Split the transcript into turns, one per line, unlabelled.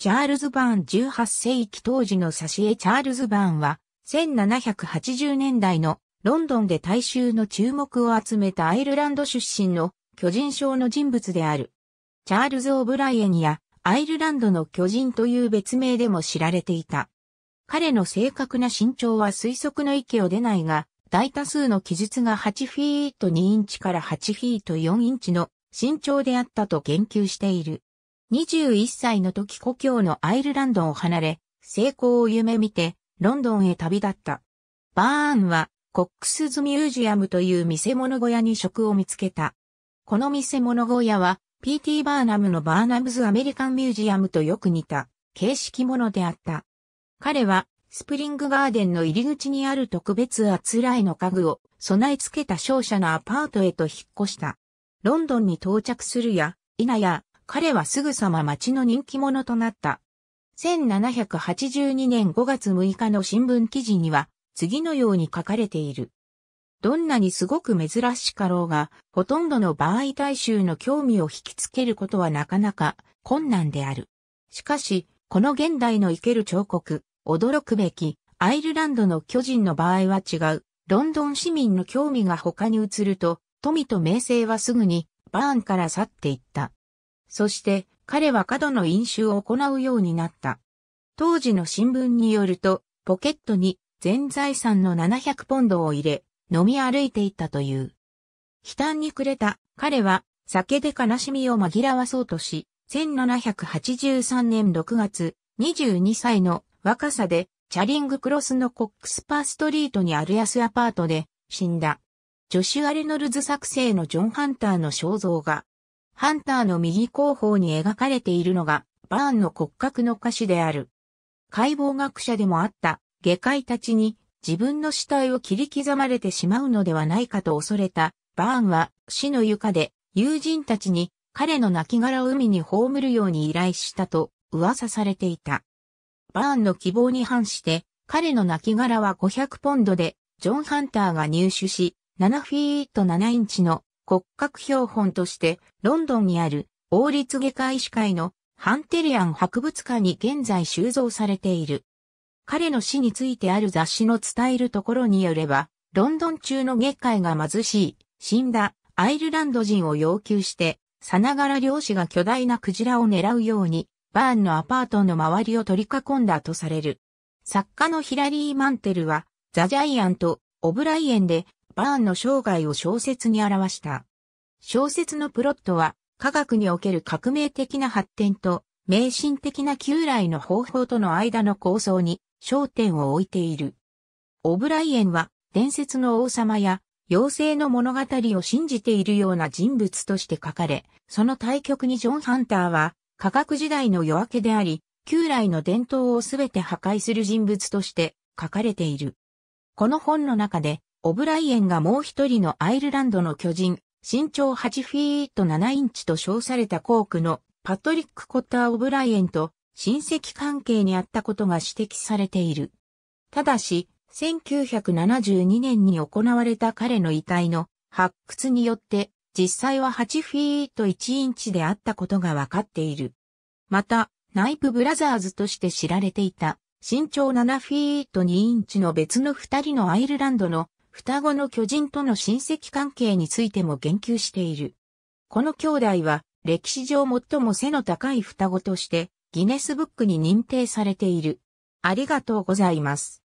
チャールズ・バーン18世紀当時の挿絵チャールズ・バーンは、1780年代のロンドンで大衆の注目を集めたアイルランド出身の巨人賞の人物である。チャールズ・オブライエンやアイルランドの巨人という別名でも知られていた。彼の正確な身長は推測の域を出ないが、大多数の記述が8フィート2インチから8フィート4インチの身長であったと言及している。21歳の時故郷のアイルランドを離れ、成功を夢見て、ロンドンへ旅立った。バーンは、コックスズミュージアムという見せ物小屋に職を見つけた。この見せ物小屋は、P.T. バーナムのバーナムズ・アメリカン・ミュージアムとよく似た、形式ものであった。彼は、スプリングガーデンの入り口にある特別あつらいの家具を備え付けた商社のアパートへと引っ越した。ロンドンに到着するや、いなや、彼はすぐさま町の人気者となった。1782年5月6日の新聞記事には、次のように書かれている。どんなにすごく珍しかろうが、ほとんどの場合大衆の興味を引きつけることはなかなか困難である。しかし、この現代の生ける彫刻、驚くべき、アイルランドの巨人の場合は違う。ロンドン市民の興味が他に移ると、富と名声はすぐにバーンから去っていった。そして彼は過度の飲酒を行うようになった。当時の新聞によると、ポケットに全財産の700ポンドを入れ、飲み歩いていったという。悲嘆に暮れた彼は酒で悲しみを紛らわそうとし、1783年6月、22歳の若さでチャリングクロスのコックスパーストリートにある安アパートで死んだ。ジョシュ・アレノルズ作成のジョン・ハンターの肖像がハンターの右後方に描かれているのが、バーンの骨格の歌詞である。解剖学者でもあった、下界たちに自分の死体を切り刻まれてしまうのではないかと恐れた、バーンは死の床で友人たちに彼の亡骸を海に葬るように依頼したと噂されていた。バーンの希望に反して、彼の亡骸は500ポンドで、ジョン・ハンターが入手し、7フィート7インチの骨格標本として、ロンドンにある王立外科医師会のハンテリアン博物館に現在収蔵されている。彼の死についてある雑誌の伝えるところによれば、ロンドン中の外科医が貧しい、死んだアイルランド人を要求して、さながら漁師が巨大なクジラを狙うように、バーンのアパートの周りを取り囲んだとされる。作家のヒラリー・マンテルは、ザ・ジャイアント・オブライエンで、バーンの生涯を小説に表した。小説のプロットは、科学における革命的な発展と、迷信的な旧来の方法との間の構想に焦点を置いている。オブライエンは、伝説の王様や、妖精の物語を信じているような人物として書かれ、その対極にジョン・ハンターは、科学時代の夜明けであり、旧来の伝統をすべて破壊する人物として書かれている。この本の中でオブライエンがもう一人のアイルランドの巨人、身長8フィート7インチと称されたコークのパトリック・コター・オブライエンと親戚関係にあったことが指摘されている。ただし、1972年に行われた彼の遺体の発掘によって、実際は8フィート1インチであったことがわかっている。また、ナイプブラザーズとして知られていた、身長7フィート2インチの別の2人のアイルランドの双子の巨人との親戚関係についても言及している。この兄弟は歴史上最も背の高い双子としてギネスブックに認定されている。ありがとうございます。